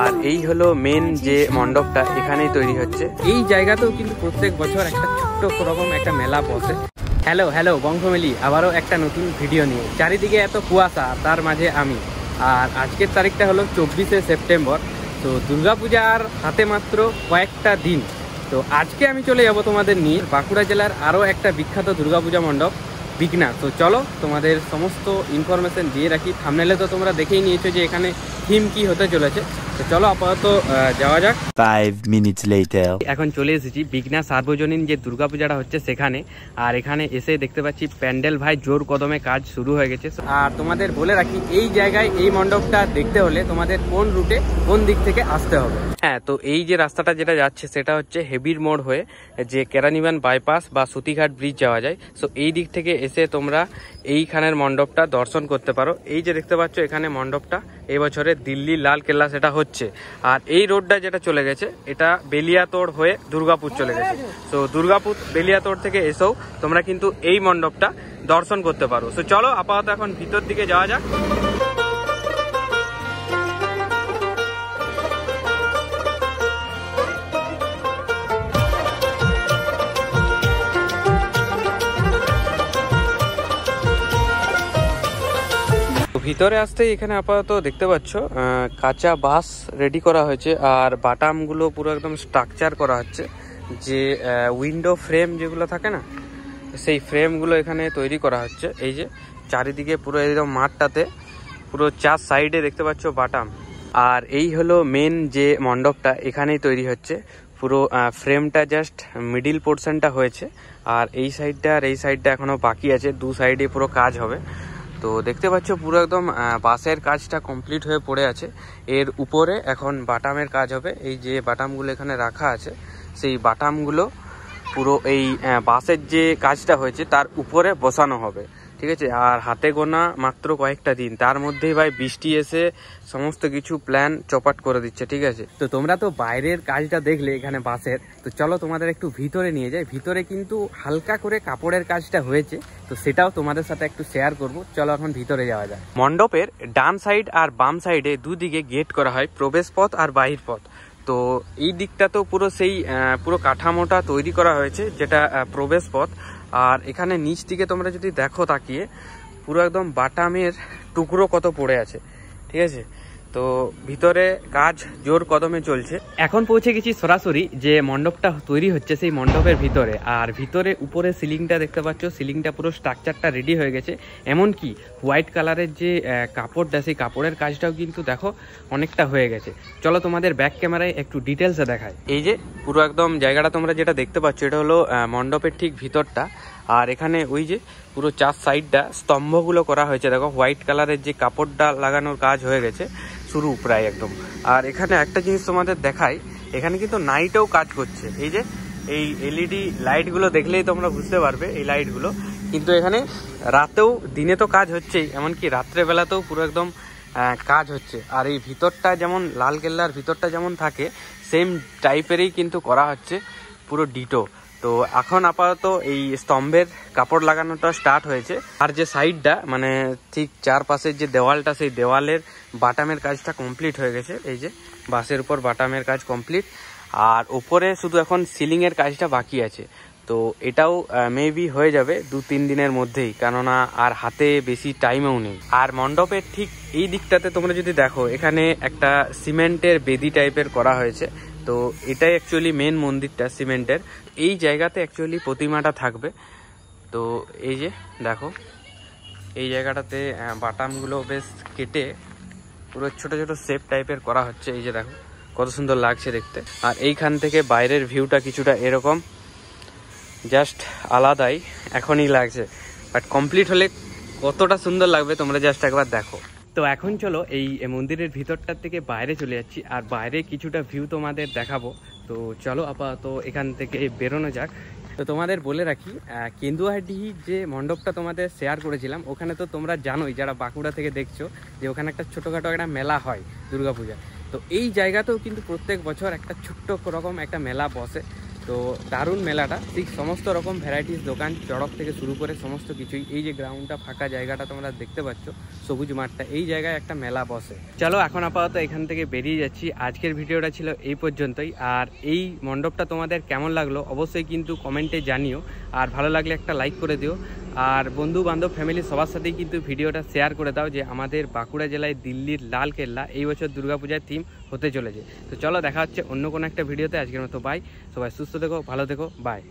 আর এই হলো মেন যে মণ্ডপটা এখানেই তৈরি হচ্ছে এই জায়গাতেও কিন্তু প্রত্যেক বছর একটা ছোট্ট রকম একটা মেলা বসে হ্যালো হ্যালো মেলি আবারও একটা নতুন ভিডিও নিয়ে চারিদিকে এত কুয়াশা তার মাঝে আমি আর আজকের তারিখটা হলো চব্বিশে সেপ্টেম্বর তো দুর্গাপূজার হাতে মাত্র কয়েকটা দিন তো আজকে আমি চলে যাব তোমাদের নিয়ে বাঁকুড়া জেলার আরও একটা বিখ্যাত দুর্গাপূজা মণ্ডপ বিগনার তো চলো তোমাদের সমস্ত ইনফরমেশান দিয়ে রাখি থামনেলে তো তোমরা দেখেই নিয়েছো যে এখানে থিম কি হতে চলেছে তো চলো আপাতত যাওয়া যাক ফাইভ মিনিটস লেটার এখন চলে এসেছি বিঘ্না সার্বজনীন যে দুর্গাপূজাটা হচ্ছে সেখানে আর এখানে এসে দেখতে পাচ্ছি প্যান্ডেল ভাই জোর কদমে কাজ শুরু হয়ে গেছে আর তোমাদের বলে রাখি এই জায়গায় এই মণ্ডপটা দেখতে হলে তোমাদের কোন রুটে কোন দিক থেকে আসতে হবে হ্যাঁ তো এই যে রাস্তাটা যেটা যাচ্ছে সেটা হচ্ছে হেভির মোড় হয়ে যে কেরানিবান বাইপাস বা সুতিঘাট ব্রিজ যাওয়া যায় সো এই দিক থেকে এসে তোমরা এইখানের মণ্ডপটা দর্শন করতে পারো এই যে দেখতে পাচ্ছ এখানে মণ্ডপটা এবছরে দিল্লি লাল কেল্লা সেটা হচ্ছে আর এই রোডটা যেটা চলে গেছে এটা বেলিয়াতোড় হয়ে দুর্গাপুর চলে গেছে তো দুর্গাপুর বেলিয়াতোড় থেকে এসেও তোমরা কিন্তু এই মণ্ডপটা দর্শন করতে পারো তো চলো আপাতত এখন ভিতর দিকে যাওয়া যাক ভিতরে আসতেই এখানে আপাতত দেখতে পাচ্ছ কাঁচা বাঁশ রেডি করা হয়েছে আর বাটামগুলো পুরো একদম স্ট্রাকচার করা হচ্ছে যে উইন্ডো ফ্রেম যেগুলো থাকে না সেই ফ্রেমগুলো এখানে তৈরি করা হচ্ছে এই যে চারিদিকে পুরো একদম মাঠটাতে পুরো চার সাইডে দেখতে পাচ্ছ বাটাম আর এই হলো মেন যে মণ্ডপটা এখানেই তৈরি হচ্ছে পুরো ফ্রেমটা জাস্ট মিডিল পোর্শনটা হয়েছে আর এই সাইডটা আর এই সাইডটা এখনও বাকি আছে দু সাইডে পুরো কাজ হবে তো দেখতে পাচ্ছ পুরো একদম বাসের কাজটা কমপ্লিট হয়ে পড়ে আছে এর উপরে এখন বাটামের কাজ হবে এই যে বাটামগুলো এখানে রাখা আছে সেই বাটামগুলো পুরো এই বাসের যে কাজটা হয়েছে তার উপরে বসানো হবে ঠিক আছে আর হাতে গোনা মাত্র কয়েকটা দিন তার মধ্যেই ভাই বৃষ্টি এসে সমস্ত কিছু প্ল্যান চপাট করে দিচ্ছে ঠিক আছে তো তোমরা তো বাইরের কাজটা দেখলে এখানে বাসের তো চলো তোমাদের একটু ভিতরে নিয়ে যাই ভিতরে কিন্তু হালকা করে কাপড়ের কাজটা হয়েছে তো সেটাও তোমাদের সাথে একটু শেয়ার করব চলো এখন ভিতরে যাওয়া যায় মণ্ডপের ডান সাইড আর বাম সাইডে দুদিকে গেট করা হয় প্রবেশ পথ আর বাহির পথ তো এই দিকটা তো পুরো সেই পুরো কাঠামোটা তৈরি করা হয়েছে যেটা প্রবেশ পথ আর এখানে নিচ দিকে তোমরা যদি দেখো তাকিয়ে পুরো একদম বাটামের টুকরো কত পড়ে আছে ঠিক আছে তো ভিতরে কাজ জোর কদমে চলছে এখন পৌঁছে গেছি সরাসরি যে মণ্ডপটা তৈরি হচ্ছে সেই মণ্ডপের ভিতরে আর ভিতরে উপরে সিলিংটা দেখতে পাচ্ছ সিলিংটা পুরো স্ট্রাকচারটা রেডি হয়ে গেছে এমন কি হোয়াইট কালারের যে কাপড়টা সেই কাপড়ের কাজটাও কিন্তু দেখো অনেকটা হয়ে গেছে চলো তোমাদের ব্যাক ক্যামেরায় একটু ডিটেলসে দেখায় এই যে পুরো একদম জায়গাটা তোমরা যেটা দেখতে পাচ্ছ এটা হলো মণ্ডপের ঠিক ভিতরটা আর এখানে ওই যে পুরো চার সাইডটা স্তম্ভগুলো করা হয়েছে দেখো হোয়াইট কালারের যে কাপড়টা লাগানোর কাজ হয়ে গেছে শুরু প্রায় একদম আর এখানে একটা জিনিস তোমাদের দেখাই এখানে কিন্তু নাইটেও কাজ করছে এই যে এই এলইডি লাইটগুলো দেখলেই তোমরা বুঝতে পারবে এই লাইটগুলো কিন্তু এখানে রাতেও দিনে তো কাজ হচ্ছেই এমনকি রাত্রেবেলাতেও পুরো একদম কাজ হচ্ছে আর এই ভিতরটা যেমন লাল কেল্লার ভিতরটা যেমন থাকে সেম টাইপেরই কিন্তু করা হচ্ছে পুরো ডিটো তো এখন আপাতত এই স্তম্ভের কাপড় লাগানোটা স্টার্ট হয়েছে আর যে সাইডটা মানে ঠিক চারপাশের যে দেওয়ালটা সেই দেওয়ালের বাটামের কাজটা কমপ্লিট হয়ে গেছে এই যে বাসের উপর বাটামের কাজ কমপ্লিট আর ওপরে শুধু এখন সিলিংয়ের কাজটা বাকি আছে তো এটাও মেবি হয়ে যাবে দু তিন দিনের মধ্যেই কেননা আর হাতে বেশি টাইমেও নেই আর মণ্ডপের ঠিক এই দিকটাতে তোমরা যদি দেখো এখানে একটা সিমেন্টের বেদি টাইপের করা হয়েছে তো এটাই অ্যাকচুয়ালি মেন মন্দিরটা সিমেন্টের এই জায়গাতে অ্যাকচুয়ালি প্রতিমাটা থাকবে তো এই যে দেখো এই জায়গাটাতে বাটামগুলো বেশ কেটে পুরো ছোট ছোট শেপ টাইপের করা হচ্ছে এই যে দেখো কত সুন্দর লাগছে দেখতে আর এইখান থেকে বাইরের ভিউটা কিছুটা এরকম জাস্ট আলাদাই এখনই লাগছে বাট কমপ্লিট হলে কতটা সুন্দর লাগবে তোমরা জাস্ট একবার দেখো তো এখন চলো এই মন্দিরের ভিতরটার থেকে বাইরে চলে যাচ্ছি আর বাইরে কিছুটা ভিউ তোমাদের দেখাবো তো চলো আপাতত এখান থেকে বেরোনো যাক তো তোমাদের বলে রাখি কেন্দুয়াহাটি যে মণ্ডপটা তোমাদের শেয়ার করেছিলাম ওখানে তো তোমরা জানোই যারা বাঁকুড়া থেকে দেখছো যে ওখানে একটা ছোটোখাটো একটা মেলা হয় দুর্গাপূজা তো এই জায়গাতেও কিন্তু প্রত্যেক বছর একটা ছোট্ট রকম একটা মেলা বসে তো দারুণ মেলাটা ঠিক সমস্ত রকম ভ্যারাইটিস দোকান চড়ক থেকে শুরু করে সমস্ত কিছুই এই যে গ্রাউন্ডটা ফাঁকা জায়গাটা তোমরা দেখতে পাচ্ছ সবুজ মাঠটা এই জায়গায় একটা মেলা বসে চলো এখন আপাতত এখান থেকে বেরিয়ে যাচ্ছি আজকের ভিডিওটা ছিল এই পর্যন্তই আর এই মণ্ডপটা তোমাদের কেমন লাগলো অবশ্যই কিন্তু কমেন্টে জানিও আর ভালো লাগলে একটা লাইক করে দিও আর বন্ধু বান্ধব ফ্যামিলি সবার সাথেই কিন্তু ভিডিওটা শেয়ার করে দাও যে আমাদের বাঁকুড়া জেলায় দিল্লির লাল কেল্লা এই বছর দুর্গাপূজার থিম হতে চলেছে তো চলো দেখা হচ্ছে অন্য কোনো একটা ভিডিওতে আজকের মতো বাই সবাই সুস্থ থেকো ভালো থেকো বাই